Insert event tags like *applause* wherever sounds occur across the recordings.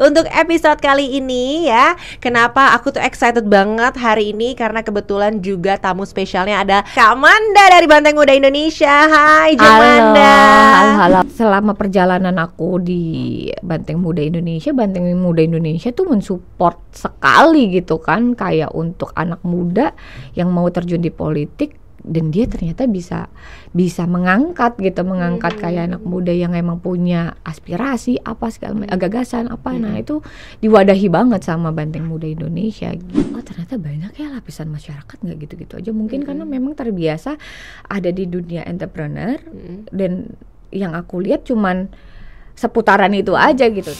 untuk episode kali ini ya. Kenapa aku tuh excited banget hari ini karena kebetulan juga tamu spesialnya ada Kak Manda dari Banteng Muda Indonesia. Hai Jamanda. Halo, halo, halo. Selama perjalanan aku di Banteng Muda Indonesia, Banteng Muda Indonesia tuh mensupport sekali gitu kan kayak untuk anak muda yang mau terjun di politik dan dia ternyata bisa bisa mengangkat gitu mengangkat hmm. kayak anak muda yang emang punya aspirasi apa segala gagasan apa nah hmm. itu diwadahi banget sama banteng muda Indonesia gitu. oh ternyata banyak ya lapisan masyarakat nggak gitu-gitu aja mungkin hmm. karena memang terbiasa ada di dunia entrepreneur hmm. dan yang aku lihat cuman seputaran itu aja gitu.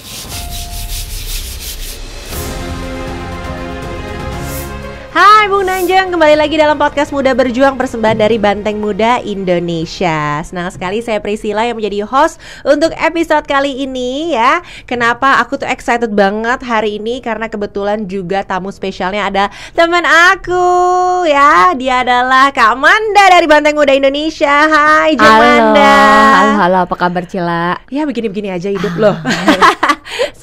Hai Bung Nanjang, kembali lagi dalam podcast Muda Berjuang persembahan dari Banteng Muda Indonesia. Senang sekali saya Priscila yang menjadi host untuk episode kali ini ya. Kenapa aku tuh excited banget hari ini karena kebetulan juga tamu spesialnya ada teman aku ya. Dia adalah Kak Manda dari Banteng Muda Indonesia. Hai Jumanda. Halo, halo, halo, apa kabar Cila? Ya begini-begini aja hidup ah. loh. *laughs*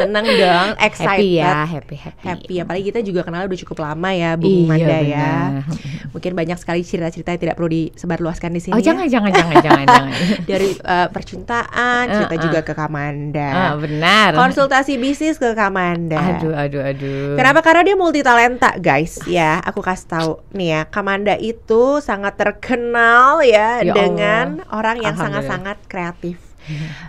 seneng *laughs* dong, excited. Happy ya, happy happy. Happy Paling kita juga kenal udah cukup lama ya, Bu iya, Manda ya. *laughs* Mungkin banyak sekali cerita-cerita yang tidak perlu disebarluaskan di sini. Oh, jangan ya. jangan jangan jangan jangan. *laughs* Dari uh, percintaan, cerita uh. juga eh, eh. ke Kamanda. Uh, benar. Konsultasi bisnis ke Kamanda. Aduh aduh aduh. Kenapa? Karena dia multi talenta, guys. Ya, aku kasih tahu nih ya, Kamanda itu sangat terkenal ya, ya dengan Allah. orang yang sangat-sangat kreatif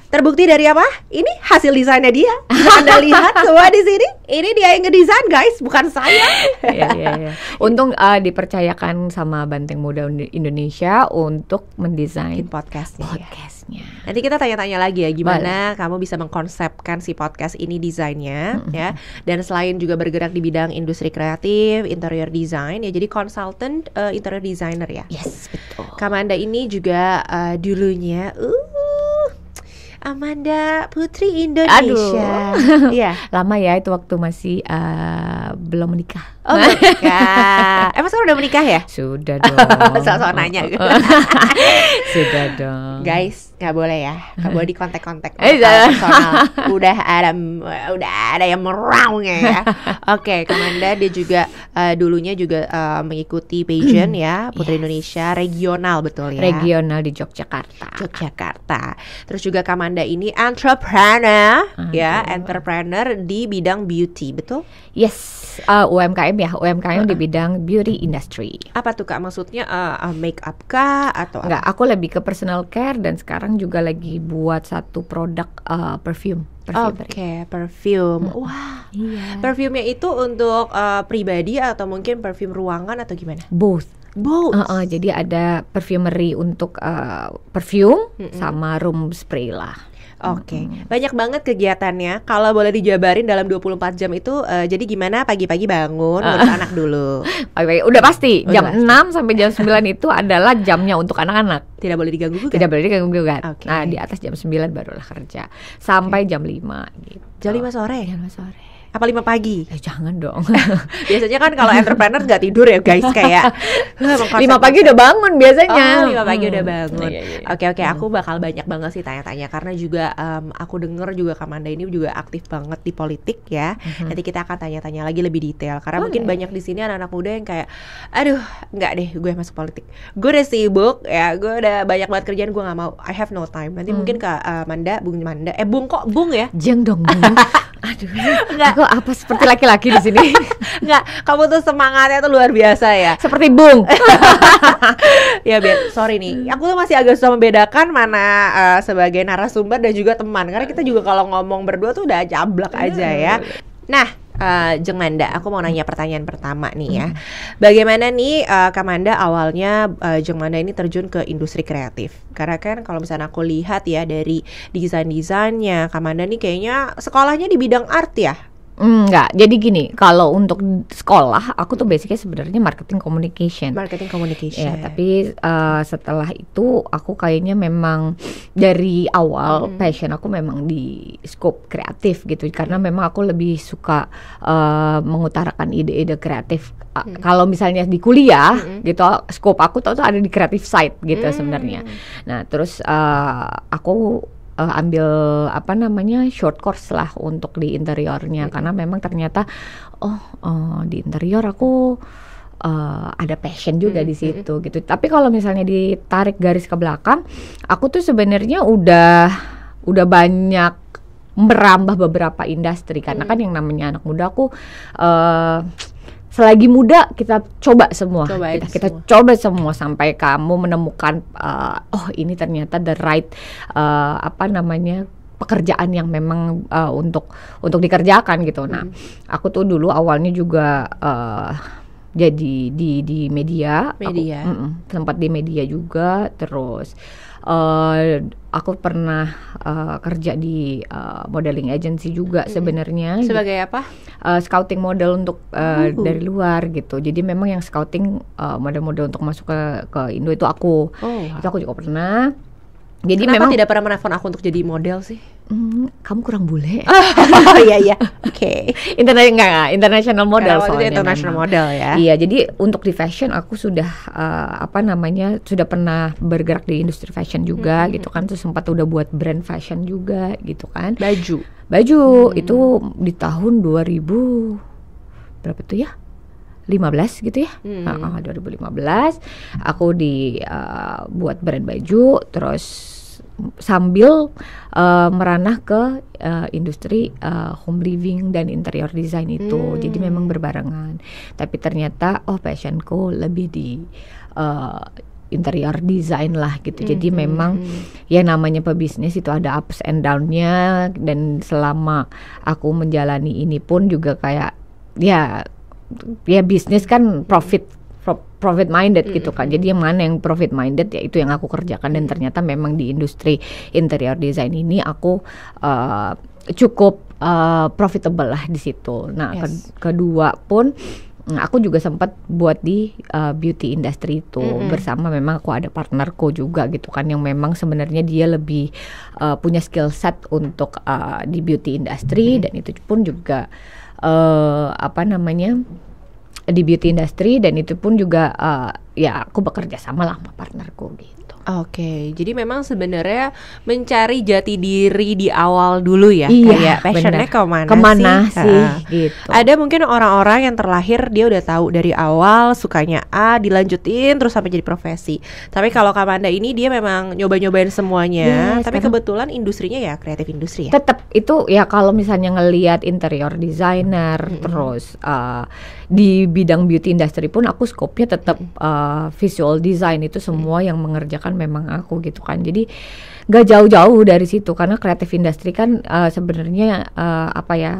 Terbukti dari apa? Ini hasil desainnya dia. Anda *laughs* lihat semua di sini. Ini dia yang ngedesain guys, bukan saya. *laughs* ya, ya, ya. Untung uh, dipercayakan sama Banteng Muda Indonesia untuk mendesain podcastnya. Podcastnya. Nanti kita tanya-tanya lagi ya gimana kamu bisa mengkonsepkan si podcast ini desainnya mm -hmm. ya. Dan selain juga bergerak di bidang industri kreatif, interior design ya jadi consultant uh, interior designer ya. Yes, betul. Kamanda ini juga uh, dulunya uh Amanda Putri Indonesia. Aduh. Iya. *laughs* Lama ya itu waktu masih uh, belum menikah. Oh, menikah. *laughs* Emang sekarang udah menikah ya? Sudah dong. *laughs* Soal-soal nanya Sudah dong. Guys, nggak boleh ya nggak boleh di kontak personal udah ada udah ada yang meraung ya *laughs* oke okay, Kamanda dia juga uh, dulunya juga uh, mengikuti pageant *clears throat* ya Putri yes. Indonesia regional betul ya regional di Yogyakarta Yogyakarta terus juga Kamanda ini entrepreneur ya, Aduh. ya entrepreneur di bidang beauty betul yes uh, eh, UMKM ya UMKM -uh. di bidang beauty industry apa tuh kak maksudnya uh, make up kah atau nggak aku lebih ke personal care dan sekarang sekarang juga lagi buat satu produk uh, perfume. Oke, okay, perfume. Hmm. Wah, iya. perfumenya itu untuk uh, pribadi atau mungkin perfume ruangan atau gimana? Both. Both. Uh, uh, jadi ada perfumery untuk uh, perfume mm -mm. sama room spray lah. Oke, okay. banyak banget kegiatannya. Kalau boleh dijabarin dalam 24 jam itu uh, jadi gimana pagi-pagi bangun untuk ah. anak dulu. Pagi-pagi *laughs* udah pasti udah jam pasti. 6 sampai jam 9 itu adalah jamnya untuk anak-anak. Tidak boleh diganggu gugat. Tidak boleh diganggu gugat. Okay. Nah, di atas jam 9 barulah kerja sampai okay. jam 5 gitu. Jam 5 sore. Jam 5 sore apa lima pagi? Eh jangan dong. *laughs* biasanya kan kalau entrepreneur nggak tidur ya guys kayak *laughs* lima pagi udah bangun biasanya. Oh lima pagi hmm. udah bangun. Iya, iya, iya. Oke oke aku hmm. bakal banyak banget sih tanya-tanya karena juga um, aku denger juga Kamanda ini juga aktif banget di politik ya. Hmm. Nanti kita akan tanya-tanya lagi lebih detail karena oh, mungkin banyak di sini anak-anak muda yang kayak aduh nggak deh gue masuk politik. Gue udah sibuk ya gue udah banyak banget kerjaan gue nggak mau. I have no time. Nanti hmm. mungkin ke uh, Manda, Bung Manda, eh Bung kok Bung ya? Jeng dong Bung. *laughs* aduh. Nggak, kok apa seperti laki-laki di sini? Enggak, *laughs* kamu tuh semangatnya tuh luar biasa ya. Seperti Bung. *laughs* ya, biar sorry nih. Hmm. Aku tuh masih agak susah membedakan mana uh, sebagai narasumber dan juga teman. Karena kita juga kalau ngomong berdua tuh udah jablak hmm. aja ya. Nah, uh, Jeng Manda, aku mau nanya pertanyaan pertama nih ya. Hmm. Bagaimana nih uh, eh, Kamanda awalnya uh, Jeng Manda ini terjun ke industri kreatif? Karena kan kalau misalnya aku lihat ya dari desain-desainnya, Kamanda nih kayaknya sekolahnya di bidang art ya? Enggak, jadi gini, kalau untuk sekolah aku tuh basicnya sebenarnya marketing communication. Marketing communication. Ya, tapi uh, setelah itu aku kayaknya memang dari awal hmm. passion aku memang di scope kreatif gitu, karena memang aku lebih suka uh, mengutarakan ide-ide kreatif. Uh, Kalau misalnya di kuliah hmm. gitu, scope aku tuh, ada di creative side gitu hmm. sebenarnya. Nah, terus uh, aku uh, ambil apa namanya short course lah untuk di interiornya iya. karena memang ternyata oh uh, di interior aku uh, ada passion juga hmm. di hmm, hmm. situ hmm. gitu. Tapi kalau misalnya ditarik garis ke belakang, aku tuh sebenarnya udah udah banyak merambah beberapa industri karena hmm. kan yang namanya anak muda aku uh, selagi muda kita coba semua coba kita, kita semua. coba semua sampai kamu menemukan uh, oh ini ternyata the right uh, apa namanya pekerjaan yang memang uh, untuk untuk dikerjakan gitu nah hmm. aku tuh dulu awalnya juga uh, jadi di di media media aku, mm -mm, sempat di media juga terus uh, aku pernah uh, kerja di uh, modeling agency juga mm-hmm. sebenarnya gitu. sebagai apa uh, scouting model untuk uh, -huh. Oh. dari luar gitu jadi memang yang scouting model model-model untuk masuk ke ke Indo itu aku oh. itu aku juga pernah jadi Kenapa memang tidak pernah menelpon aku untuk jadi model sih Mm, kamu kurang bule. oh *laughs* iya iya. Oke. internasional Internet enggak, international model Karena soalnya. international model ya. Iya, jadi untuk di fashion aku sudah uh, apa namanya? sudah pernah bergerak di industri fashion juga hmm. gitu kan. Terus sempat udah buat brand fashion juga gitu kan. Baju. Baju hmm. itu di tahun 2000 berapa tuh ya? 15 gitu ya. Hmm. Uh, 2015 aku di uh, buat brand baju terus sambil uh, meranah ke uh, industri uh, home living dan interior design itu. Hmm. Jadi memang berbarengan. Tapi ternyata oh passionku lebih di uh, interior design lah gitu. -hmm. Jadi hmm, memang hmm. ya namanya pebisnis itu ada ups and downnya dan selama aku menjalani ini pun juga kayak ya ya bisnis kan profit profit minded gitu kan. Jadi yang mana yang profit minded ya itu yang aku kerjakan dan hmm. ternyata memang di industri interior design ini aku uh, cukup uh, profitable lah di situ. Nah, yes. ke- kedua pun mm, aku juga sempat buat di uh, beauty industry itu mm -hmm. bersama memang aku ada partnerku juga gitu kan yang memang sebenarnya dia lebih uh, punya skill set untuk uh, di beauty industry mm -hmm. dan itu pun juga uh, apa namanya di beauty industry dan itu pun juga uh, ya aku bekerja sama lah sama partnerku gitu Oke, jadi memang sebenarnya mencari jati diri di awal dulu ya, iya, kayak passionnya bener. kemana, kemana sih? sih uh, gitu. Ada mungkin orang-orang yang terlahir dia udah tahu dari awal sukanya A, dilanjutin terus sampai jadi profesi. Tapi kalau Kamanda ini dia memang nyoba-nyobain semuanya. Yes, iya, tapi kebetulan industrinya ya kreatif industri ya. Tetap itu ya kalau misalnya ngelihat interior designer, mm -hmm. terus uh, di bidang beauty industry pun aku skopnya tetap uh, eh, visual design itu semua yang mengerjakan kan memang aku gitu kan jadi gak jauh-jauh dari situ karena kreatif industri kan uh, sebenarnya uh, apa ya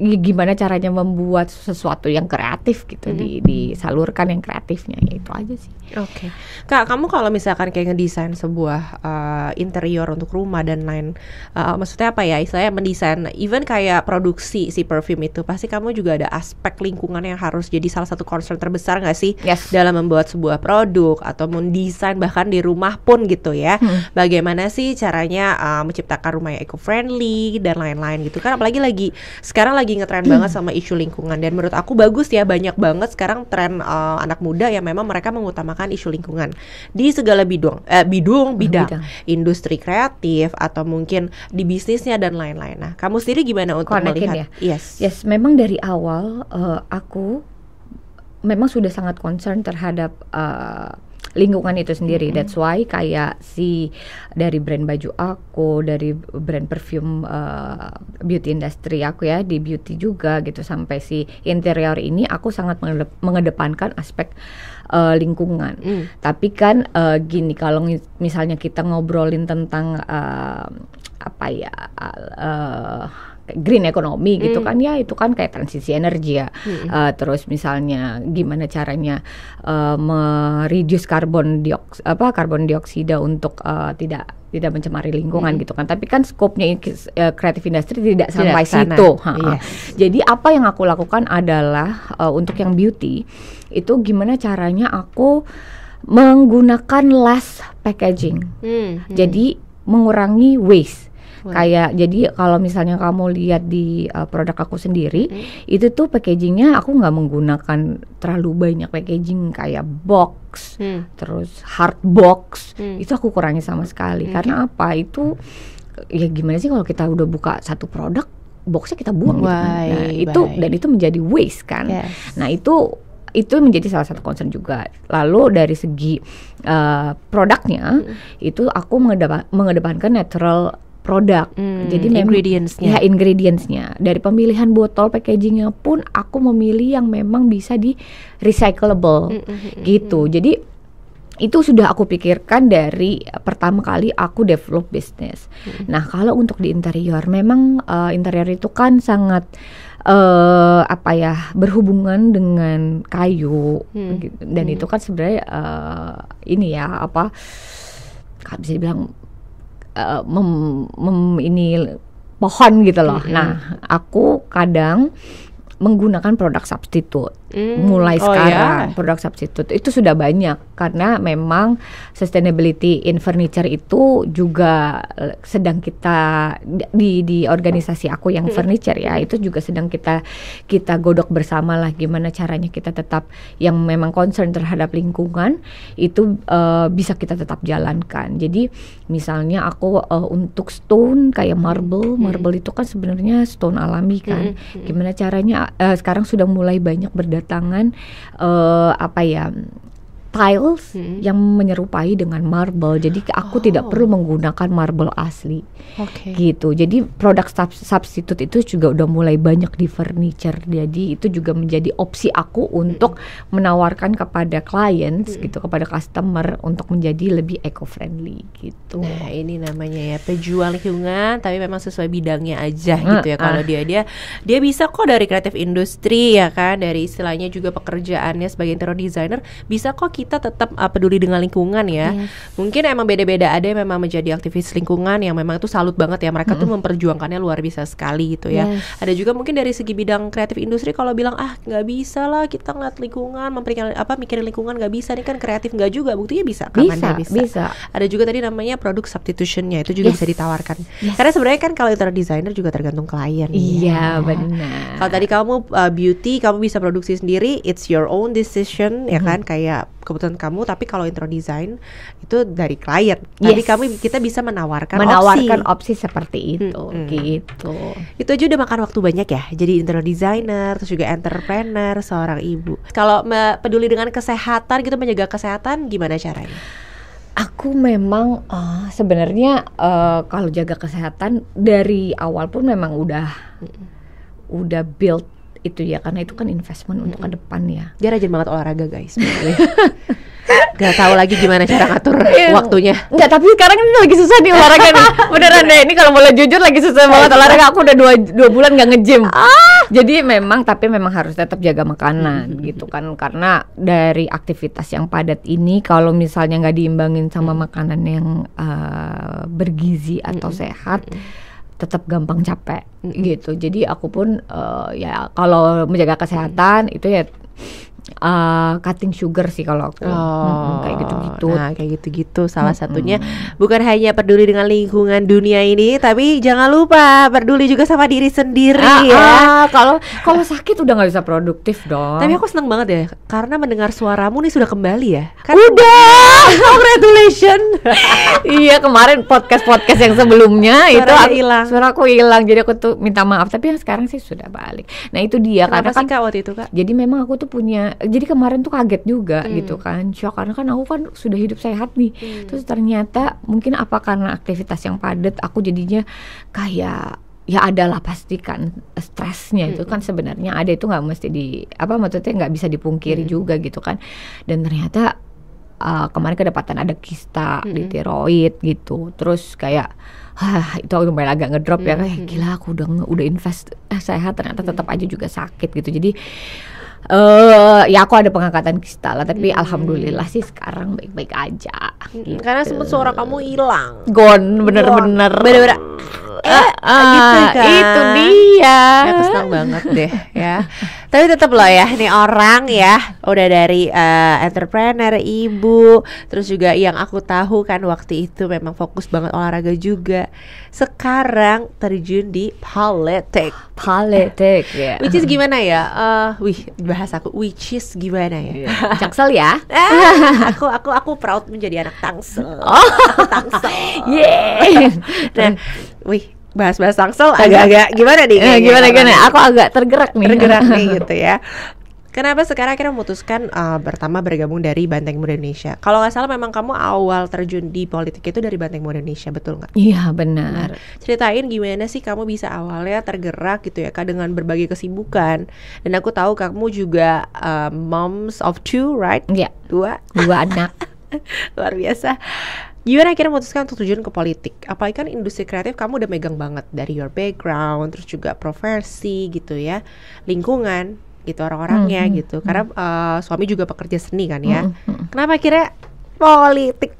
Ya gimana caranya membuat sesuatu yang kreatif gitu mm -hmm. di mm-hmm. disalurkan yang kreatifnya ya itu aja sih. Oke. Okay. Kak, kamu kalau misalkan kayak ngedesain sebuah uh, interior untuk rumah dan lain uh, maksudnya apa ya? Saya mendesain even kayak produksi si perfume itu pasti kamu juga ada aspek lingkungan yang harus jadi salah satu concern terbesar nggak sih yes. dalam membuat sebuah produk atau mendesain bahkan di rumah pun gitu ya. Hmm. Bagaimana sih caranya uh, menciptakan rumah yang eco-friendly dan lain-lain gitu kan apalagi lagi sekarang lagi lagi ngetren banget sama isu lingkungan dan menurut aku bagus ya banyak banget sekarang tren uh, anak muda yang memang mereka mengutamakan isu lingkungan di segala bidung eh, bidung bidang, bidang industri kreatif atau mungkin di bisnisnya dan lain-lain. Nah, kamu sendiri gimana untuk Connected melihat? Ya? Yes. Yes, memang dari awal uh, aku memang sudah sangat concern terhadap uh, lingkungan itu sendiri. Mm -hmm. That's why kayak si dari brand baju aku, dari brand perfume uh, beauty industry aku ya di beauty juga gitu sampai si interior ini aku sangat mengedepankan aspek uh, lingkungan. Mm. Tapi kan uh, gini kalau misalnya kita ngobrolin tentang uh, apa ya uh, green economy mm. gitu hmm. kan ya itu kan kayak transisi energi ya mm. uh, terus misalnya gimana caranya uh, mereduce karbon dioks apa karbon dioksida untuk uh, tidak tidak mencemari lingkungan hmm. gitu kan tapi kan skopnya kreatif uh, industri tidak, sampai tidak situ ha Yes. Iya. jadi apa yang aku lakukan adalah uh, untuk yang beauty itu gimana caranya aku menggunakan less packaging hmm. Hmm. jadi mengurangi waste kayak jadi kalau misalnya kamu lihat di uh, produk aku sendiri hmm. itu tuh packagingnya aku nggak menggunakan terlalu banyak packaging kayak box hmm. terus hard box hmm. itu aku kurangi sama sekali hmm. karena apa itu ya gimana sih kalau kita udah buka satu produk boxnya kita buang gitu kan. nah iya, itu bye. dan itu menjadi waste kan yes. nah itu itu menjadi salah satu concern juga. Lalu dari segi uh, produknya hmm. itu aku mengedepankan natural produk. Hmm, Jadi ingredientsnya. Ya ingredientsnya. Dari pemilihan botol packagingnya pun aku memilih yang memang bisa di recyclable hmm, hmm, hmm, hmm gitu. Hmm. Jadi itu sudah aku pikirkan dari pertama kali aku develop bisnis. Hmm. Nah kalau untuk di interior, memang uh, interior itu kan sangat uh, apa ya berhubungan dengan kayu hmm. gitu. dan hmm. itu kan sebenarnya uh, ini ya apa bisa dibilang Eh, mem, mem ini pohon gitu loh. Mm -hmm. Nah, aku kadang menggunakan produk substitut. Mm. mulai oh sekarang yeah. produk substitute itu sudah banyak karena memang sustainability in furniture itu juga eh, sedang kita di di organisasi aku yang hmm. furniture ya itu juga sedang kita kita godok bersama lah gimana caranya kita tetap yang memang concern terhadap lingkungan itu uh, bisa kita tetap jalankan jadi misalnya aku uh, untuk stone kayak marble hmm. marble itu kan sebenarnya stone alami kan hmm. hmm. gimana caranya uh, sekarang sudah mulai banyak berdaya kedatangan uh, eh, apa ya tiles hmm. yang menyerupai dengan marble. Jadi aku oh. tidak perlu menggunakan marble asli. Okay. Gitu. Jadi produk substitute itu juga udah mulai banyak di furniture. Jadi itu juga menjadi opsi aku untuk hmm. menawarkan kepada clients hmm. gitu, kepada customer untuk menjadi lebih eco friendly gitu. Nah, ini namanya ya pejuang lingkungan tapi memang sesuai bidangnya aja hmm. gitu ya. Kalau ah. dia dia dia bisa kok dari kreatif industri ya kan, dari istilahnya juga pekerjaannya sebagai interior designer bisa kok kita tetap uh, peduli dengan lingkungan ya. Yes. Iya. Mungkin emang beda-beda ada yang memang menjadi aktivis lingkungan yang memang itu salut banget ya mereka mm tuh memperjuangkannya luar biasa sekali gitu ya. Yes. Ada juga mungkin dari segi bidang kreatif industri kalau bilang ah nggak bisa lah kita ngeliat lingkungan, memperhatikan apa mikirin lingkungan nggak bisa nih kan kreatif nggak juga buktinya bisa kapan bisa, bisa. bisa. Ada juga tadi namanya produk substitutionnya itu juga yes. bisa ditawarkan. Yes. Karena sebenarnya kan kalau interior designer juga tergantung klien. Ya. Iya ya. benar. Kalau tadi kamu uh, beauty kamu bisa produksi sendiri, it's your own decision mm -hmm. ya kan kayak kebutuhan kamu tapi kalau intro design itu dari klien yes. kami kita bisa menawarkan menawarkan opsi, opsi seperti itu hmm, gitu itu aja udah makan waktu banyak ya jadi intro designer terus juga entrepreneur seorang ibu kalau peduli dengan kesehatan gitu menjaga kesehatan gimana caranya aku memang uh, sebenarnya uh, kalau jaga kesehatan dari awal pun memang udah mm -mm. udah build itu ya karena itu kan investment -hmm. untuk ke depan ya. Dia rajin banget olahraga guys. *laughs* Gak tahu lagi gimana cara ngatur *laughs* iya. waktunya. Enggak, tapi sekarang ini lagi susah nih olahraga nih. *laughs* Beneran deh, ini kalau boleh jujur lagi susah banget olahraga. Aku udah dua, dua bulan gak nge-gym. Ah. Jadi memang, tapi memang harus tetap jaga makanan mm-hmm. gitu kan. Karena dari aktivitas yang padat ini, kalau misalnya nggak diimbangin sama mm. makanan yang uh, bergizi atau sehat, tetap gampang capek mm -hmm. gitu. Jadi aku pun uh, ya kalau menjaga kesehatan mm -hmm. itu ya uh, cutting sugar sih kalau aku oh, hmm, kayak gitu-gitu. Nah, kayak gitu-gitu salah hmm, satunya bukan hanya peduli dengan lingkungan dunia ini tapi jangan lupa peduli juga sama diri sendiri ah, ya. Ah, kalau ah, kalau sakit udah nggak bisa produktif dong. Tapi aku seneng banget ya karena mendengar suaramu nih sudah kembali ya. Kan udah. Congratulations. *laughs* iya, kemarin podcast-podcast yang sebelumnya suara itu aku, hilang. Suara aku hilang jadi aku tuh minta maaf tapi yang sekarang sih sudah balik. Nah, itu dia Kenapa karena sih, kan Kak waktu itu Kak. Jadi memang aku tuh punya jadi kemarin tuh kaget juga hmm. gitu kan shock karena kan aku kan sudah hidup sehat nih hmm. terus ternyata mungkin apa karena aktivitas yang padat aku jadinya kayak ya adalah pastikan stresnya hmm. itu kan hmm. sebenarnya ada itu nggak mesti di apa maksudnya nggak bisa dipungkiri hmm. juga gitu kan dan ternyata uh, kemarin kedapatan ada kista hmm. di tiroid gitu terus kayak Hah, itu aku lumayan agak ngedrop ya. hmm. ya eh, kayak gila aku udah udah invest eh, sehat ternyata tetap hmm. aja juga sakit gitu jadi uh, ya aku ada pengangkatan kristal tapi hmm. alhamdulillah sih sekarang baik-baik aja. Gitu. Karena sempat suara kamu hilang. Gone bener-bener. Bener-bener eh uh, uh, gitu kan. Itu dia. Ya senang banget deh ya. Tapi tetap loh ya, ini orang ya udah dari uh, entrepreneur ibu, terus juga yang aku tahu kan waktu itu memang fokus banget olahraga juga. Sekarang terjun di politik. Politik ya. Yeah. Which is gimana ya? Uh, wih, bahas aku which is gimana ya? Yeah. Jaksel ya. Eh, aku aku aku proud menjadi anak Tangsel. Oh. tangsel. *laughs* Yeah. nah, wih bahas-bahas Tangsel agak-agak gimana nih? Eh, gimana gimana? Aku agak tergerak nih. Tergerak *laughs* nih gitu ya. Kenapa sekarang akhirnya memutuskan uh, pertama bergabung dari Banteng Muda Indonesia? Kalau nggak salah memang kamu awal terjun di politik itu dari Banteng Muda Indonesia, betul nggak? Iya benar. benar. Ceritain gimana sih kamu bisa awalnya tergerak gitu ya kak dengan berbagai kesibukan. Dan aku tahu kamu juga uh, moms of two, right? Iya. Dua. Dua anak. *laughs* Luar biasa. Gimana akhirnya memutuskan untuk tujuan ke politik? Apalagi kan industri kreatif kamu udah megang banget dari your background, terus juga profesi gitu ya, lingkungan gitu orang-orangnya hmm, gitu. Karena uh, suami juga pekerja seni kan ya. Mm hmm. Kenapa akhirnya politik?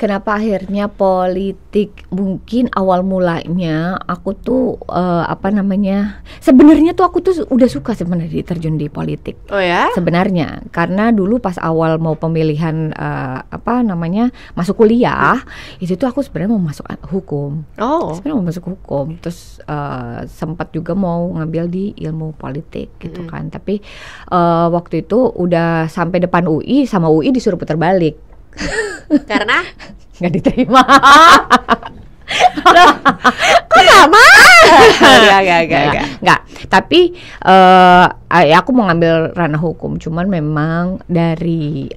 kenapa akhirnya politik mungkin awal mulanya aku tuh uh, apa namanya sebenarnya tuh aku tuh udah suka sebenarnya terjun di politik oh ya sebenarnya karena dulu pas awal mau pemilihan uh, apa namanya masuk kuliah itu tuh aku sebenarnya mau masuk hukum oh sebenarnya mau masuk hukum terus uh, sempat juga mau ngambil di ilmu politik gitu hmm. kan tapi uh, waktu itu udah sampai depan UI sama UI disuruh putar balik karena nggak diterima. Kok sama? nggak Tapi uh, aku mau ngambil ranah hukum, cuman memang dari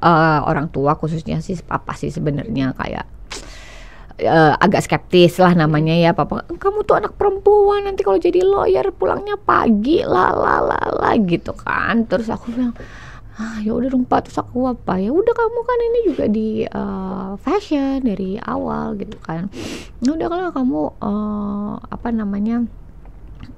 uh, orang tua khususnya sih apa sih sebenarnya kayak uh, agak skeptis lah namanya ya papa kamu tuh anak perempuan nanti kalau jadi lawyer pulangnya pagi lah lah lah gitu kan terus aku bilang ah ya udah dong pak terus aku apa ya udah kamu kan ini juga di uh, fashion dari awal gitu kan ya udah kalau kamu uh, apa namanya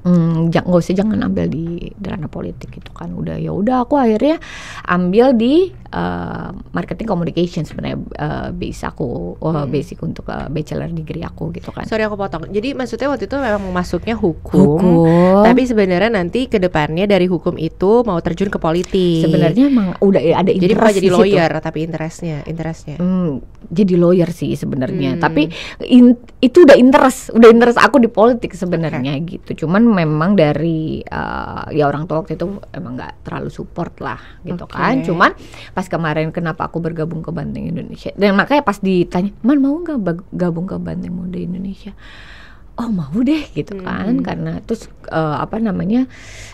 Hmm, nggak mm, usah jangan ambil di dana politik gitu kan udah ya udah aku akhirnya ambil di uh, marketing communication sebenarnya uh, base aku uh, hmm. basic untuk uh, bachelor degree aku gitu kan sorry aku potong jadi maksudnya waktu itu memang masuknya hukum, hukum. tapi sebenarnya nanti kedepannya dari hukum itu mau terjun ke politik sebenarnya emang udah ya, ada jadi mau jadi lawyer situ. tapi interestnya interestnya mm, jadi lawyer sih sebenarnya hmm. tapi in, itu udah interest udah interest aku di politik sebenarnya okay. gitu cuman cuman memang dari uh, ya orang tua waktu itu emang nggak terlalu support lah gitu okay. kan cuman pas kemarin kenapa aku bergabung ke Banteng Indonesia dan makanya pas ditanya man mau nggak gabung ke Banteng Muda Indonesia oh mau deh gitu hmm, kan hmm. karena terus uh, apa namanya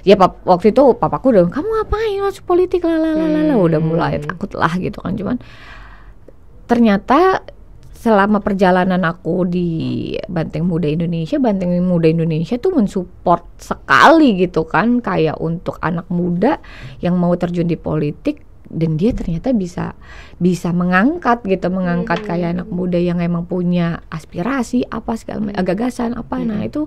ya pap, waktu itu papaku udah kamu ngapain masuk politik lah hmm. udah mulai takut lah gitu kan cuman ternyata selama perjalanan aku di Banteng Muda Indonesia, Banteng Muda Indonesia tuh mensupport sekali gitu kan kayak untuk anak muda yang mau terjun di politik dan dia ternyata bisa bisa mengangkat gitu mengangkat hmm. kayak anak muda yang emang punya aspirasi apa segala hmm. gagasan apa nah, hmm. nah itu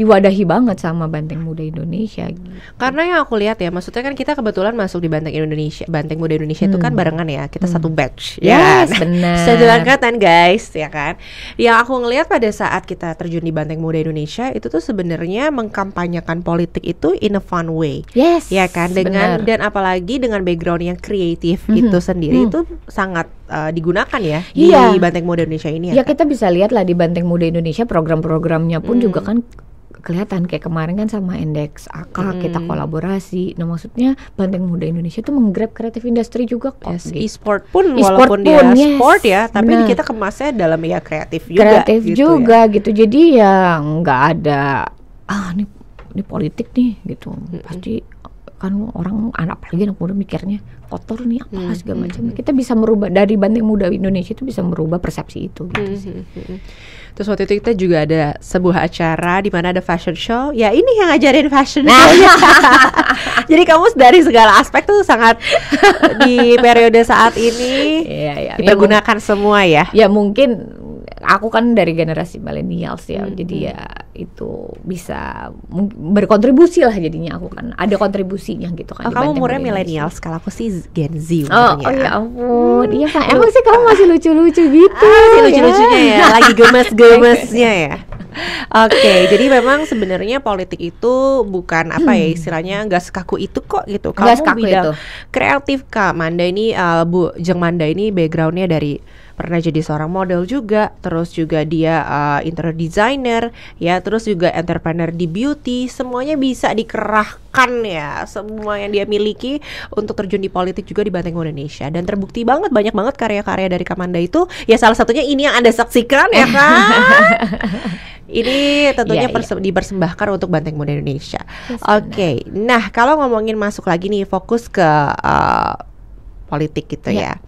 diwadahi banget sama Banteng Muda Indonesia gitu. karena yang aku lihat ya maksudnya kan kita kebetulan masuk di Banteng Indonesia Banteng Muda Indonesia hmm. itu kan hmm. barengan ya kita hmm. satu batch ya yes, ya benar *laughs* satu angkatan guys ya kan yang aku ngelihat pada saat kita terjun di Banteng Muda Indonesia itu tuh sebenarnya mengkampanyekan politik itu in a fun way yes ya kan dengan bener. dan apalagi dengan background yang kreatif kreatif mm-hmm. itu sendiri mm. itu sangat uh, digunakan ya iya. di Banteng Muda Indonesia ini ya. Ya kan? kita bisa lihat lah di Banteng Muda Indonesia program-programnya pun mm. juga hmm. kan kelihatan kayak kemarin kan sama Index AK mm. kita kolaborasi. Nah maksudnya Banteng Muda Indonesia itu menggrab kreatif industri juga kok. Yes, gitu. E-sport pun e-sport walaupun pun, dia yes. sport ya, tapi nah, kita kemasnya dalam ya kreatif juga. Kreatif gitu juga ya. gitu. Jadi ya nggak ada ah ini ini politik nih gitu. Hmm, hmm. Pasti kan orang anak apalagi anak muda mikirnya kotor nih apa hmm, segala hmm, macam. Hmm. Kita bisa merubah dari banteng muda Indonesia itu bisa merubah persepsi itu gitu hmm, sih. Hmm, hmm, Terus waktu itu kita juga ada sebuah acara di mana ada fashion show. Ya ini yang ngajarin fashion nah. show *laughs* Jadi kamu dari segala aspek tuh sangat di periode saat ini iya, iya. ya, ya, kita ya, gunakan semua ya. Ya mungkin aku kan dari generasi millennials ya, mm -hmm. jadi hmm. ya itu bisa berkontribusi lah jadinya aku kan ada kontribusinya gitu kan. Oh, kamu umurnya milenial, kalau aku sih Gen Z Oh, oh ya ampun, iya kan. Emang sih kamu masih lucu-lucu ah, gitu. Ah, masih ya. lucu-lucunya ya, lagi gemes-gemesnya ya. *laughs* Oke, okay, jadi memang sebenarnya politik itu bukan apa ya hmm. istilahnya nggak sekaku itu kok gitu. Kamu gak bidang itu. kreatif kak. Manda ini uh, Bu Jeng Manda ini backgroundnya dari pernah jadi seorang model juga, terus juga dia uh, interior designer, ya, terus juga entrepreneur di beauty, semuanya bisa dikerahkan ya, semua yang dia miliki untuk terjun di politik juga di Banteng Indonesia dan terbukti banget banyak banget karya-karya dari Kamanda itu, ya salah satunya ini yang Anda saksikan ya *laughs* kan. Ini tentunya yeah, iya, iya. yeah. dipersembahkan untuk Banteng Muda Indonesia. Yes, Oke, okay. nah kalau ngomongin masuk lagi nih fokus ke uh, politik gitu yeah. ya.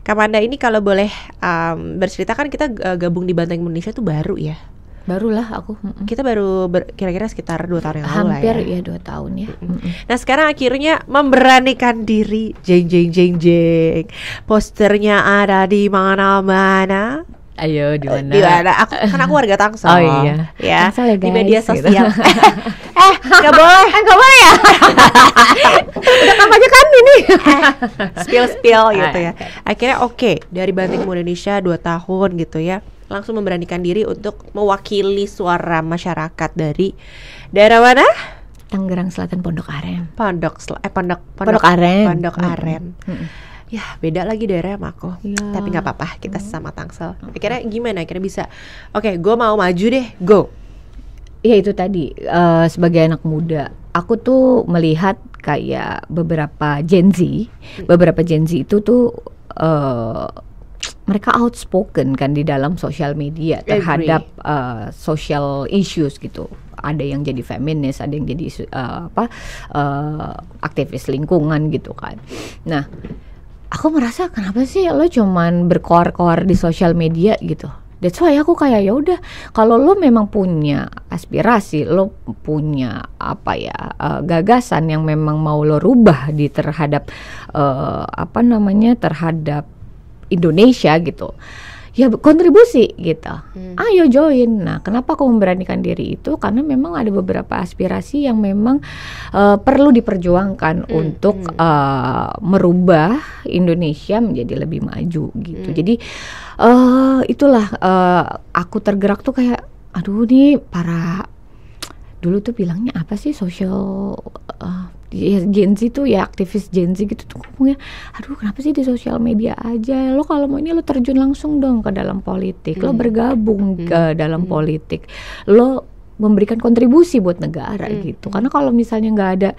Kamanda ini kalau boleh um, bercerita kan kita uh, gabung di Banteng Indonesia tuh baru ya. Barulah aku. Kita baru kira-kira sekitar dua tahun yang lalu Hampir, lah ya. Hampir ya iya, dua tahun ya. Nah sekarang akhirnya memberanikan diri, jeng jeng jeng jeng. Posternya ada di mana-mana. Ayo di eh, mana? Di mana? Aku kan aku warga Tangsel. Oh iya. Ya. Tangsel ya guys. Di media gitu. sosial. Gitu. *laughs* eh, nggak boleh. kan Nggak boleh ya. *laughs* Udah kampanye kan ini. eh, spill spill ah, gitu ya. Akhirnya oke okay, dari Banting Indonesia 2 tahun gitu ya langsung memberanikan diri untuk mewakili suara masyarakat dari daerah mana? Tangerang Selatan Pondok Aren. Pondok eh Pondok Pondok, Pondok Aren. Pondok Aren. Hmm. -hmm ya beda lagi daerah sama aku ya. tapi nggak apa-apa kita hmm. sama Tangsel hmm. akhirnya gimana akhirnya bisa oke okay, gue mau maju deh go ya itu tadi uh, sebagai anak muda aku tuh melihat kayak beberapa Gen Z hmm. beberapa Gen Z itu tuh uh, mereka outspoken kan di dalam sosial media terhadap uh, social issues gitu ada yang jadi feminis, ada yang jadi uh, apa uh, aktivis lingkungan gitu kan. Nah, aku merasa kenapa sih lo cuman berkoar-koar di sosial media gitu That's why aku kayak ya udah kalau lo memang punya aspirasi, lo punya apa ya uh, gagasan yang memang mau lo rubah di terhadap uh, apa namanya terhadap Indonesia gitu ya kontribusi gitu. Hmm. Ayo join. Nah, kenapa aku memberanikan diri itu? Karena memang ada beberapa aspirasi yang memang uh, perlu diperjuangkan hmm. untuk hmm. Uh, merubah Indonesia menjadi lebih maju gitu. Hmm. Jadi uh, itulah uh, aku tergerak tuh kayak aduh nih para dulu tuh bilangnya apa sih social uh, Ya, Gen Z tuh ya aktivis Gen Z gitu tuh ngomongnya aduh kenapa sih di sosial media aja lo kalau mau ini lo terjun langsung dong ke dalam politik hmm. lo bergabung hmm. ke dalam hmm. politik lo memberikan kontribusi buat negara hmm. gitu hmm. karena kalau misalnya nggak ada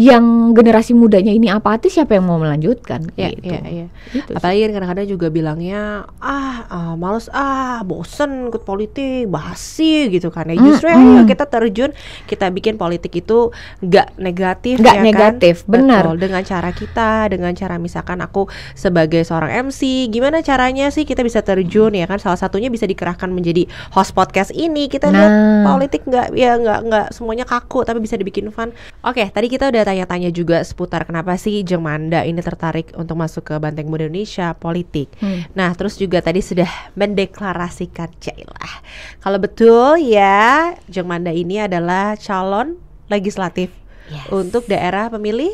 yang generasi mudanya ini apatis siapa yang mau melanjutkan ya, gitu. Ya, ya. gitu Apalagi kadang-kadang juga bilangnya ah, ah males ah bosen ikut politik basi gitu kan ya. Justru mm, ya, kita terjun kita bikin politik itu gak negatif gak ya kan? negatif kan? benar Betul, dengan cara kita dengan cara misalkan aku sebagai seorang MC gimana caranya sih kita bisa terjun ya kan salah satunya bisa dikerahkan menjadi host podcast ini kita nah. lihat politik nggak ya nggak nggak semuanya kaku tapi bisa dibikin fun. Oke tadi kita udah tanya-tanya juga seputar kenapa sih Jemanda ini tertarik untuk masuk ke Banteng Muda Indonesia politik. Hmm. Nah, terus juga tadi sudah mendeklarasikan Cailah. Kalau betul ya, Jemanda ini adalah calon legislatif yes. untuk daerah pemilih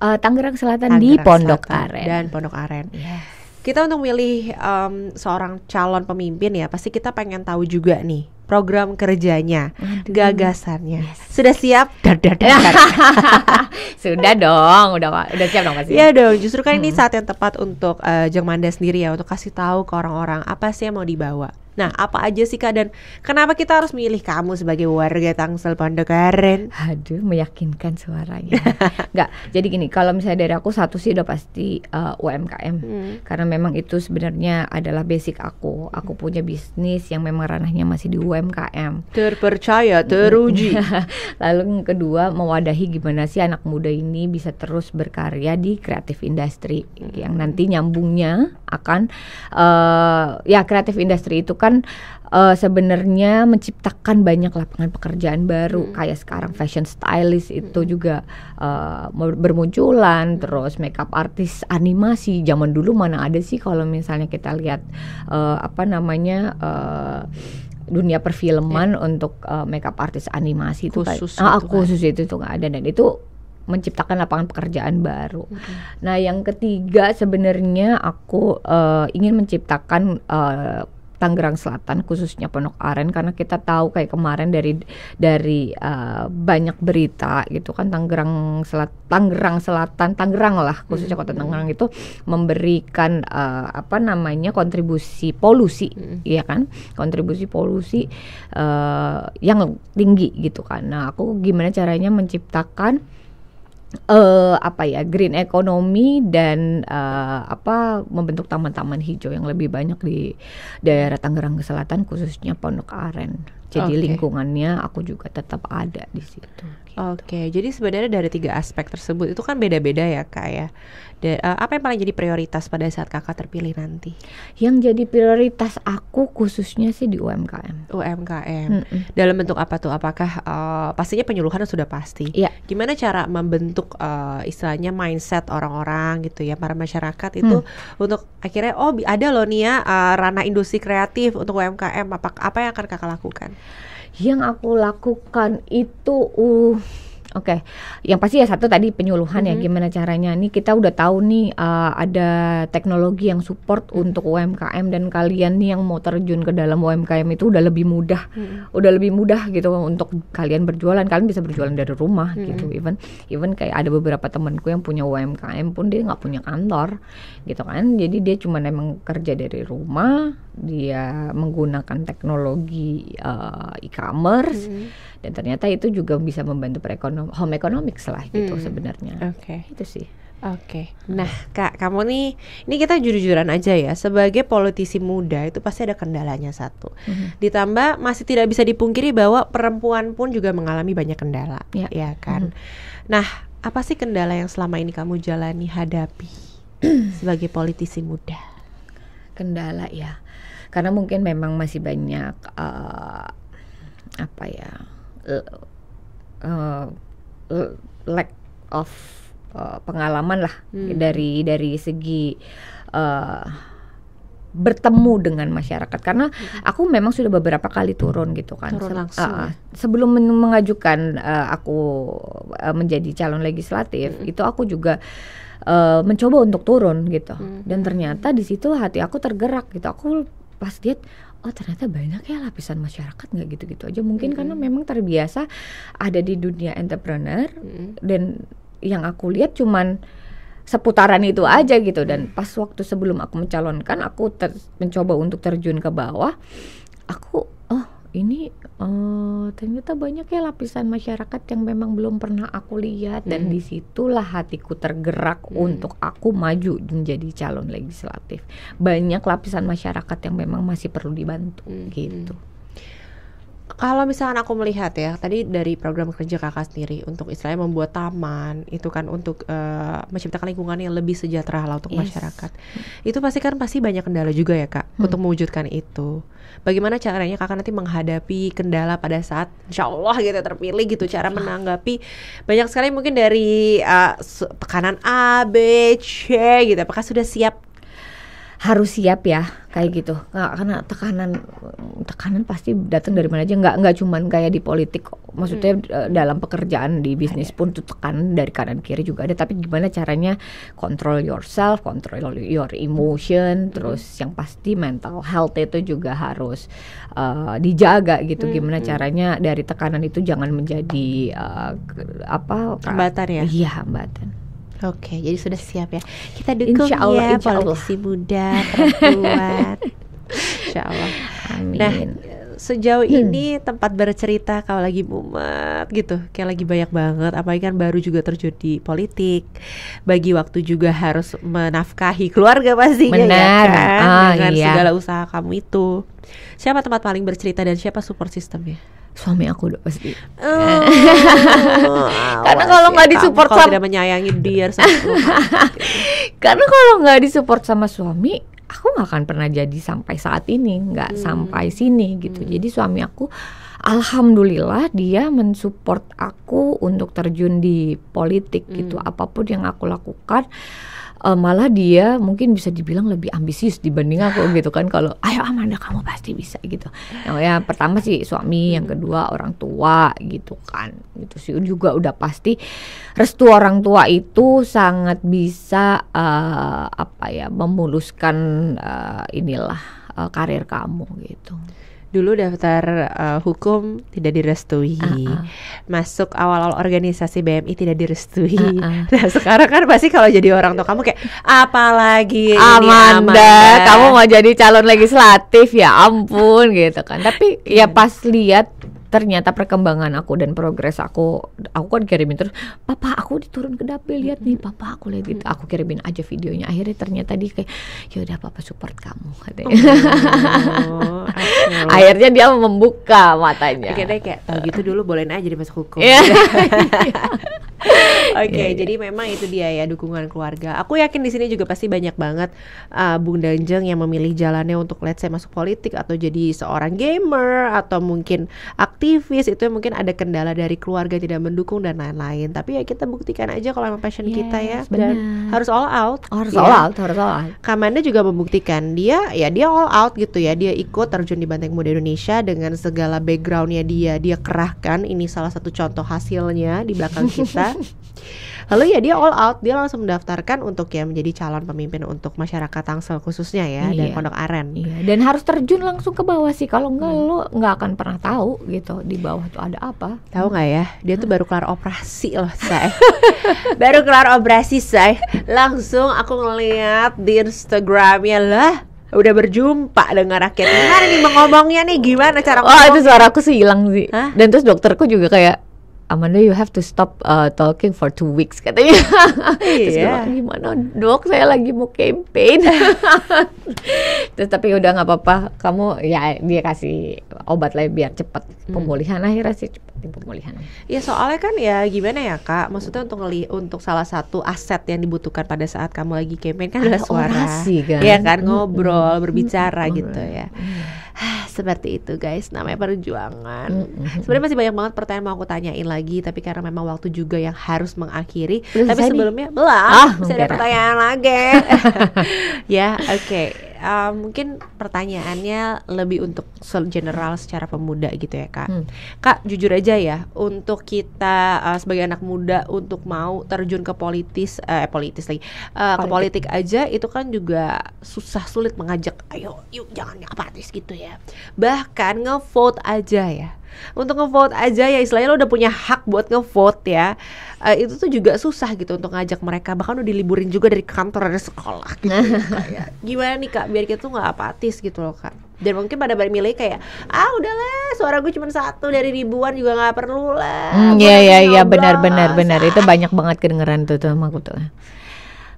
uh, Tangerang Selatan Tanggerang di Pondok Selatan Aren dan Pondok Aren. Yes kita untuk memilih um, mmm, seorang calon pemimpin ya pasti kita pengen tahu juga nih program kerjanya, Aduh. gagasannya. Yes. Sudah siap? *laughs* Sudah dong, udah udah siap dong pasti. Iya dong, justru kan hmm. ini saat yang tepat untuk uh, eh, Jeng Manda sendiri ya untuk kasih tahu ke orang-orang apa sih yang mau dibawa. Nah, apa aja sih Kak dan kenapa kita harus milih kamu sebagai warga Tangsel Pondokaren? Aduh, meyakinkan suaranya. Enggak. *laughs* jadi gini, kalau misalnya dari aku satu sih udah pasti uh, eh, UMKM. Hmm. Karena memang itu sebenarnya adalah basic aku. Aku punya bisnis yang memang ranahnya masih di UMKM UMKM. Terpercaya, teruji. *laughs* Lalu yang kedua mewadahi gimana sih anak muda ini bisa terus berkarya di kreatif industri hmm. yang nanti nyambungnya akan uh, ya kreatif industri itu kan uh, sebenarnya menciptakan banyak lapangan pekerjaan baru hmm. kayak sekarang fashion stylist itu hmm. juga uh, bermunculan hmm. terus makeup artis animasi zaman dulu mana ada sih kalau misalnya kita lihat uh, apa namanya uh, dunia perfilman yeah. untuk uh, makeup artis animasi khusus ah, itu, kan, itu ah, itu tuh nggak ada dan itu menciptakan lapangan pekerjaan baru. Okay. Nah, yang ketiga sebenarnya aku uh, ingin menciptakan uh, Tangerang Selatan khususnya Pondok Aren karena kita tahu kayak kemarin dari dari uh, banyak berita gitu kan Tangerang Selat Tangerang Selatan Tangerang lah khususnya kota hmm. Tangerang itu memberikan uh, apa namanya kontribusi polusi hmm. ya kan kontribusi polusi uh, yang tinggi gitu kan. Nah, aku gimana caranya menciptakan uh, apa ya green economy dan uh, apa membentuk taman-taman hijau yang lebih banyak di daerah Tangerang Selatan khususnya Pondok Aren. Jadi okay. lingkungannya aku juga tetap ada di situ. Gitu. Oke, jadi sebenarnya dari tiga aspek tersebut itu kan beda-beda ya kak ya. Dan, eh, apa yang paling jadi prioritas pada saat kakak terpilih nanti? Yang jadi prioritas aku khususnya sih di UMKM. UMKM. Mm -mm. Dalam bentuk apa tuh? Apakah uh, pastinya penyuluhan sudah pasti? Iya. Gimana cara membentuk uh, istilahnya mindset orang-orang gitu ya para masyarakat itu mm. untuk akhirnya oh ada loh nih ya uh, ranah industri kreatif untuk UMKM apa apa yang akan kakak lakukan? yang aku lakukan itu uh Oke, okay. yang pasti ya satu tadi penyuluhan mm -hmm. ya mm-hmm. gimana caranya. Ini kita udah tahu nih uh, ada teknologi yang support mm -hmm. untuk UMKM dan kalian nih yang mau terjun ke dalam UMKM itu udah lebih mudah, mm -hmm. udah lebih mudah gitu untuk kalian berjualan. Kalian bisa berjualan dari rumah mm -hmm. gitu. Even even kayak ada beberapa temanku yang punya UMKM pun dia nggak punya kantor gitu kan. Jadi dia cuma emang kerja dari rumah dia menggunakan teknologi uh, e-commerce mm dan ternyata itu juga bisa membantu perekonomian home economics lah gitu mm. sebenarnya. Oke. Okay. Itu sih. Oke, okay. nah kak kamu nih, ini kita jujur-jujuran aja ya. Sebagai politisi muda itu pasti ada kendalanya satu. Mm-hmm. Ditambah masih tidak bisa dipungkiri bahwa perempuan pun juga mengalami banyak kendala, ya, ya kan. Mm-hmm. Nah, apa sih kendala yang selama ini kamu jalani hadapi *clears throat* sebagai politisi muda? Kendala ya, karena mungkin memang masih banyak uh, apa ya uh, uh, lack of uh, pengalaman lah hmm. dari dari segi uh, bertemu dengan masyarakat karena hmm. aku memang sudah beberapa kali turun gitu kan turun langsung, uh, sebelum sebelum mengajukan uh, aku uh, menjadi calon legislatif -hmm. itu aku juga uh, mencoba untuk turun gitu -hmm. dan ternyata di situ hati aku tergerak gitu aku pas lihat oh ternyata banyak ya lapisan masyarakat nggak gitu-gitu aja mungkin mm -hmm. karena memang terbiasa ada di dunia entrepreneur mm -hmm. dan yang aku lihat cuman seputaran itu aja gitu dan mm. pas waktu sebelum aku mencalonkan aku ter mencoba untuk terjun ke bawah aku ini uh, ternyata banyak ya lapisan masyarakat yang memang belum pernah aku lihat dan hmm. disitulah hatiku tergerak hmm. untuk aku maju menjadi calon legislatif banyak lapisan masyarakat yang memang masih perlu dibantu hmm. hmm. gitu kalau misalkan aku melihat ya tadi dari program kerja kakak sendiri untuk istilahnya membuat taman itu kan untuk uh, menciptakan lingkungan yang lebih sejahtera lah untuk yes. masyarakat itu pasti kan pasti banyak kendala juga ya kak hmm. untuk mewujudkan itu bagaimana caranya kakak nanti menghadapi kendala pada saat insya Allah gitu terpilih gitu cara menanggapi banyak sekali mungkin dari uh, tekanan A B C gitu apakah sudah siap harus siap ya kayak gitu karena tekanan tekanan pasti datang dari mana aja nggak nggak cuman kayak di politik maksudnya hmm. Eh, dalam pekerjaan di bisnis pun tuh tekanan dari kanan kiri juga ada tapi gimana caranya control yourself control your emotion hmm. terus yang pasti mental health itu juga harus uh, dijaga gitu hmm. gimana hmm. caranya dari tekanan itu jangan menjadi uh, apa hambatan ya iya hambatan Oke, jadi sudah siap ya. Kita dukung insya ya, Allah, ya *laughs* insya Allah. polisi muda, terkuat. insya Allah. Amin. Nah, sejauh hmm. ini tempat bercerita kalau lagi mumet gitu kayak lagi banyak banget Apa kan baru juga terjadi politik bagi waktu juga harus menafkahi keluarga pastinya ya Benar. ya kan ah, dengan iya. segala usaha kamu itu siapa tempat paling bercerita dan siapa support sistemnya suami aku udah pasti. Oh, *laughs* ah, Karena kalau nggak disupport sama tidak menyayangi dia *laughs* Karena kalau nggak disupport sama suami, aku nggak akan pernah jadi sampai saat ini, nggak hmm. sampai sini gitu. Hmm. Jadi suami aku alhamdulillah dia mensupport aku untuk terjun di politik gitu. hmm. gitu. Apapun yang aku lakukan uh, malah dia mungkin bisa dibilang lebih ambisius dibanding aku gitu kan kalau ayo Amanda kamu pasti bisa gitu yang ya pertama sih suami yang kedua orang tua gitu kan itu sih juga udah pasti restu orang tua itu sangat bisa uh, apa ya memuluskan uh, inilah uh, karir kamu gitu dulu daftar uh, hukum tidak direstui, uh -uh. masuk awal-awal organisasi BMI tidak direstui. Uh -uh. *laughs* Nah sekarang kan pasti kalau jadi orang tua kamu kayak apalagi Amanda, ini Amanda, kamu mau jadi calon legislatif ya ampun gitu kan. Tapi ya iya. pas lihat ternyata perkembangan aku dan progres aku aku kan kirimin terus papa aku diturun ke dapil lihat nih papa aku lihat gitu aku kirimin aja videonya akhirnya ternyata dia kayak ya udah papa support kamu katanya oh, *laughs* akhirnya dia membuka matanya akhirnya kayak gitu dulu boleh aja masuk hukum iya. *laughs* *laughs* Oke, okay, iya, iya. yeah, jadi yeah. memang itu dia ya dukungan keluarga. Aku yakin di sini juga pasti banyak banget uh, Bung Danjeng yang memilih jalannya untuk let's say masuk politik atau jadi seorang gamer atau mungkin aktivis itu mungkin ada kendala dari keluarga tidak mendukung dan lain-lain. Tapi ya kita buktikan aja kalau memang passion yes, kita ya dan harus all out. harus ya. all out, harus all out. Kamanda juga membuktikan dia ya dia all out gitu ya. Dia ikut terjun di Banteng Muda Indonesia dengan segala backgroundnya dia. Dia kerahkan ini salah satu contoh hasilnya di belakang kita. Kan? Lalu ya dia all out, dia langsung mendaftarkan untuk ya menjadi calon pemimpin untuk masyarakat Tangsel khususnya ya iya. dan Pondok Aren. Iya. Dan harus terjun langsung ke bawah sih, kalau nggak hmm. lo nggak akan pernah tahu gitu di bawah tuh ada apa. Tahu nggak ya? Dia tuh baru kelar operasi loh saya. *laughs* baru kelar operasi saya, langsung aku ngeliat di Instagramnya lah udah berjumpa dengan rakyat gimana nih mengomongnya nih gimana cara oh itu suaraku sih hilang sih Hah? dan terus dokterku juga kayak Amanda you have to stop uh, talking for two weeks katanya. Iya. Terus yeah. bilang gimana dok saya lagi mau campaign. *laughs* Terus tapi udah nggak apa-apa kamu ya dia kasih obat lah ya, biar cepat hmm. pemulihan akhirnya sih cepat pemulihan. Iya soalnya kan ya gimana ya kak, maksudnya untuk ngeli untuk salah satu aset yang dibutuhkan pada saat kamu lagi campaign kan adalah suara, orasi, kan? ya kan hmm. ngobrol, berbicara hmm. gitu ya. Ah, seperti itu guys, namanya perjuangan. Sebenarnya masih banyak banget pertanyaan mau aku tanyain lagi, tapi karena memang waktu juga yang harus mengakhiri. Belum tapi sebelumnya belum, ah, masih ada pertanyaan lagi. *laughs* *laughs* ya, oke. Okay uh, mungkin pertanyaannya lebih untuk general secara pemuda gitu ya kak. Hmm. Kak jujur aja ya untuk kita uh, sebagai anak muda untuk mau terjun ke politis eh politis lagi uh, politik. ke politik aja itu kan juga susah sulit mengajak. Ayo yuk jangan yang apatis gitu ya. Bahkan ngevote aja ya untuk ngevote aja ya istilahnya lo udah punya hak buat ngevote ya uh, itu tuh juga susah gitu untuk ngajak mereka bahkan udah diliburin juga dari kantor dari sekolah gitu *laughs* kayak gimana nih kak biar kita tuh nggak apatis gitu loh kak dan mungkin pada milih kayak ah udahlah suara gue cuma satu dari ribuan juga nggak perlu lah hmm, iya iya iya benar benar benar itu banyak banget kedengeran tuh tuh aku tuh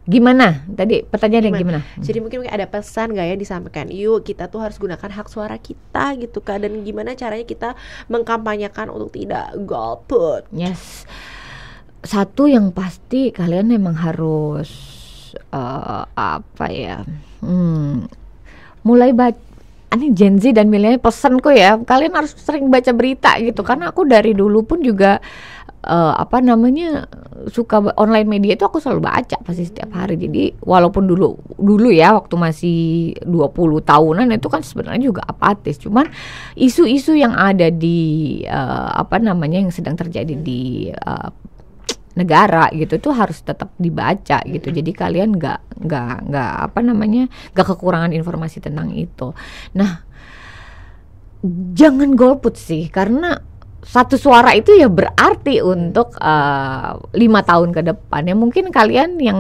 Gimana? Tadi pertanyaannya gimana? gimana? Jadi hmm. mungkin ada pesan nggak ya disampaikan? Yuk kita tuh harus gunakan hak suara kita gitu kan dan gimana caranya kita mengkampanyekan untuk tidak golput? Yes. Satu yang pasti kalian memang harus uh, apa ya? Hmm, mulai baca ini Gen Z dan milenial pesanku ya kalian harus sering baca berita gitu karena aku dari dulu pun juga uh, apa namanya suka online media itu aku selalu baca pasti setiap hari. Jadi walaupun dulu dulu ya waktu masih 20 tahunan itu kan sebenarnya juga apatis. Cuman isu-isu yang ada di uh, apa namanya yang sedang terjadi di uh, negara gitu itu harus tetap dibaca gitu jadi kalian nggak nggak nggak apa namanya nggak kekurangan informasi tentang itu nah jangan golput sih karena satu suara itu ya berarti untuk uh, tahun ke depan ya mungkin kalian yang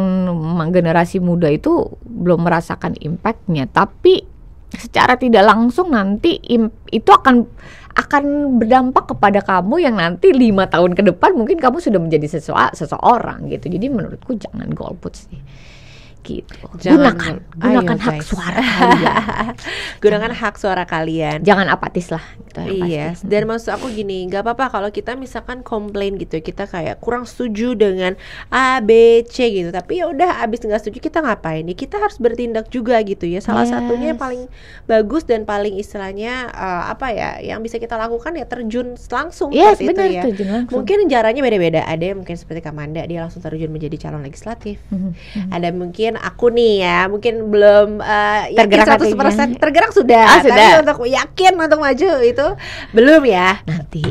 generasi muda itu belum merasakan impactnya tapi secara tidak langsung nanti itu akan akan berdampak kepada kamu yang nanti lima tahun ke depan mungkin kamu sudah menjadi sesua, seseorang gitu jadi menurutku jangan golput sih gitu. Jangan, gunakan gunakan ayo, hak guys. suara kalian. *laughs* gunakan hak suara kalian. Jangan apatis lah gitu Iya. Pasti. Dan maksud aku gini, nggak apa-apa kalau kita misalkan komplain gitu, kita kayak kurang setuju dengan A B C gitu. Tapi ya udah abis nggak setuju kita ngapain ya? Kita harus bertindak juga gitu ya. Salah yes. satunya yang paling bagus dan paling istilahnya uh, apa ya yang bisa kita lakukan ya terjun langsung yes, bener, ya. Mungkin jaraknya beda-beda. Ada yang mungkin seperti Kamanda dia langsung terjun menjadi calon legislatif. Mm -hmm. Ada mungkin mungkin aku nih ya mungkin belum uh, tergerak yakin 100% hatinya. tergerak sudah, ah, sudah. tapi untuk yakin untuk maju itu belum ya nanti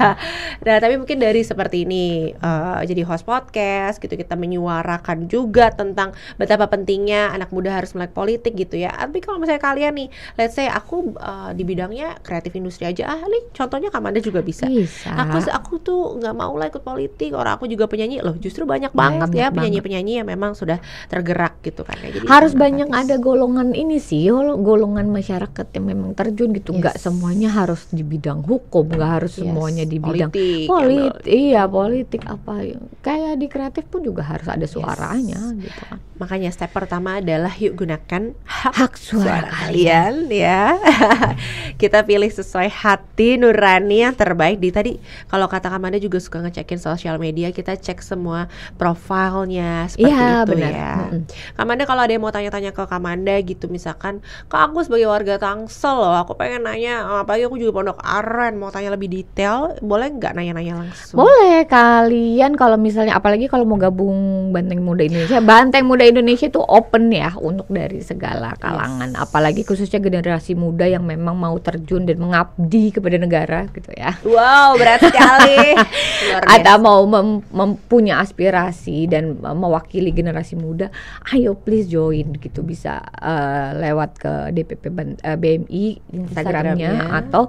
*laughs* nah tapi mungkin dari seperti ini uh, jadi host podcast gitu kita menyuarakan juga tentang betapa pentingnya anak muda harus melek politik gitu ya tapi kalau misalnya kalian nih let's say aku uh, di bidangnya kreatif industri aja ah nih contohnya Kamanda juga bisa, bisa. aku aku tuh nggak mau lah ikut politik orang aku juga penyanyi loh justru banyak, banyak ya banget ya penyanyi-penyanyi yang memang sudah tergerak bergerak gitu kan ya. Jadi harus banyak harus. ada golongan ini sih, golongan masyarakat yang memang terjun gitu. Yes. semuanya harus di bidang hukum, nggak harus yes. semuanya di bidang politik, ya, politik iya politik apa kayak di kreatif pun juga harus ada suaranya yes. gitu kan. Makanya step pertama adalah yuk gunakan hak, hak suara, suara kalian ya. *laughs* Kita pilih sesuai hati nurani yang terbaik di tadi kalau kata Kamanda juga suka ngecekin sosial media, kita cek semua profilnya seperti ya, itu benar. ya. Mm -hmm. Kamanda kalau ada yang mau tanya-tanya ke Kamanda gitu misalkan ke aku sebagai warga Tangsel loh aku pengen nanya eh, apa aku juga Pondok Aren mau tanya lebih detail boleh nggak nanya-nanya langsung? Boleh kalian kalau misalnya apalagi kalau mau gabung Banteng Muda Indonesia Banteng Muda Indonesia itu open ya untuk dari segala kalangan yes. apalagi khususnya generasi muda yang memang mau terjun dan mengabdi kepada negara gitu ya Wow berat sekali *laughs* Ada mau mem mempunyai aspirasi dan mewakili generasi muda ayo please join gitu bisa uh, lewat ke DPP uh, eh, BMI Instagramnya Instagram atau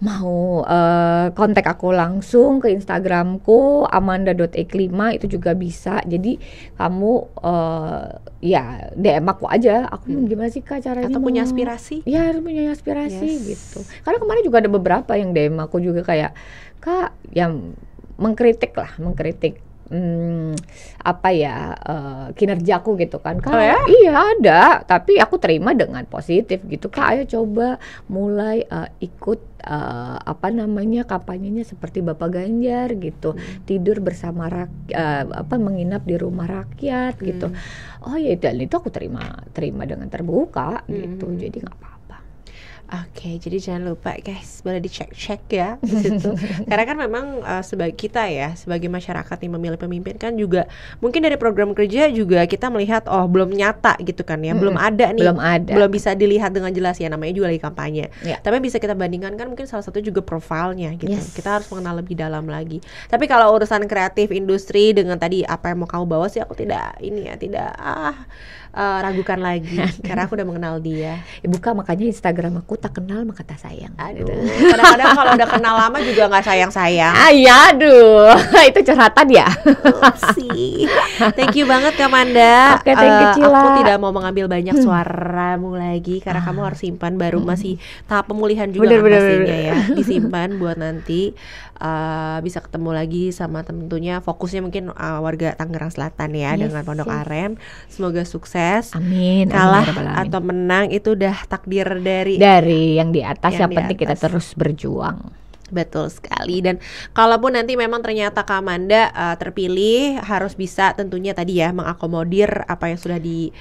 mau uh, kontak aku langsung ke Instagramku amanda.eklima itu juga bisa. Jadi kamu uh, ya DM aku aja. Aku hmm. gimana sih Kak caranya? Atau punya mau... aspirasi? Ya, harus punya aspirasi yes. gitu. Karena kemarin juga ada beberapa yang DM aku juga kayak Kak yang mengkritik lah, mengkritik hmm, apa ya uh, eh, kinerjaku gitu kan kan oh ya? iya ada tapi aku terima dengan positif gitu kak ayo coba mulai uh, ikut uh, apa namanya kampanyenya seperti Bapak Ganjar gitu hmm. tidur bersama rakyat, uh, apa menginap di rumah rakyat gitu. hmm. gitu oh ya dan itu aku terima terima dengan terbuka gitu. hmm. gitu jadi nggak apa-apa Oke, okay, jadi jangan lupa guys, boleh dicek-cek ya di situ. *laughs* Karena kan memang uh, sebagai kita ya, sebagai masyarakat yang memilih pemimpin kan juga mungkin dari program kerja juga kita melihat oh belum nyata gitu kan ya, belum ada nih. Belum ada. Belum bisa dilihat dengan jelas ya namanya juga lagi kampanye. Ya. Tapi bisa kita bandingkan kan mungkin salah satu juga profilnya gitu. Yes. Kita harus mengenal lebih dalam lagi. Tapi kalau urusan kreatif industri dengan tadi apa yang mau kamu bawa sih aku tidak ini ya, tidak ah uh, ragukan lagi *laughs* karena aku udah mengenal dia. Ya, buka makanya Instagram aku tak kenal maka tak sayang. Aduh. Kadang-kadang kalau udah kenal lama *laughs* juga nggak sayang sayang. Ah iya, aduh, *laughs* itu curhatan ya. Sih. Thank you banget Kamanda. Oke, okay, thank you uh, Aku tidak mau mengambil banyak hmm. lagi karena ah. kamu harus simpan baru hmm. masih tahap pemulihan juga bener, kan bener, pastinya bener. ya. Disimpan buat nanti uh, bisa ketemu lagi sama tentunya fokusnya mungkin uh, warga Tangerang Selatan ya yes, dengan Pondok yes. Aren. Semoga sukses. Amin. Kalah amin. Ya atau menang itu udah takdir dari dari yang di atas yang, yang penting atas. kita terus berjuang. Betul sekali dan kalaupun nanti memang ternyata Kak Amanda uh, eh, terpilih harus bisa tentunya tadi ya mengakomodir apa yang sudah di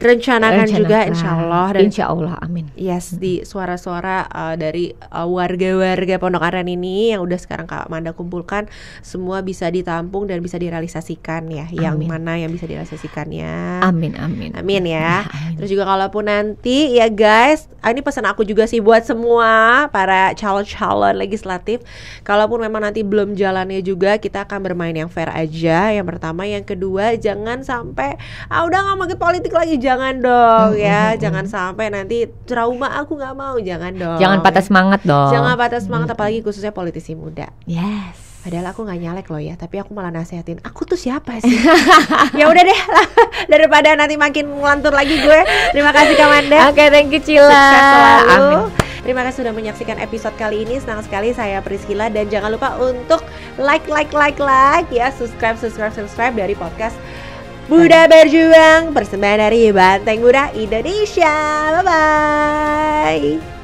rencanakan, rencanakan juga insya Allah dan insya Allah amin yes hmm. di suara-suara uh, dari warga eh, warga-warga Pondok Aren ini yang udah sekarang Kak Manda kumpulkan semua bisa ditampung dan bisa direalisasikan ya amin. yang mana yang bisa direalisasikannya amin amin amin ya *laughs* amin. terus juga kalaupun nanti ya guys ah, ini pesan aku juga sih buat semua para calon-calon legislatif kalaupun memang nanti belum jalannya juga kita akan bermain yang fair aja yang pertama yang kedua jangan sampai ah udah nggak mau politik lagi jangan dong hmm, ya, hmm, hmm, jangan sampai nanti trauma aku nggak mau, jangan dong. Jangan patah semangat dong. Jangan patah semangat apalagi khususnya politisi muda. Yes. Padahal aku nggak nyalek loh ya, tapi aku malah nasehatin. Aku tuh siapa sih? *laughs* ya udah deh, lah, daripada nanti makin ngelantur lagi gue. Terima kasih Kamanda. Oke, okay, thank you Cila. selalu. Terima kasih sudah menyaksikan episode kali ini. Senang sekali saya Priscila dan jangan lupa untuk like like like like ya, subscribe subscribe subscribe dari podcast Muda berjuang, persembahan dari Banteng Muda Indonesia. Bye-bye.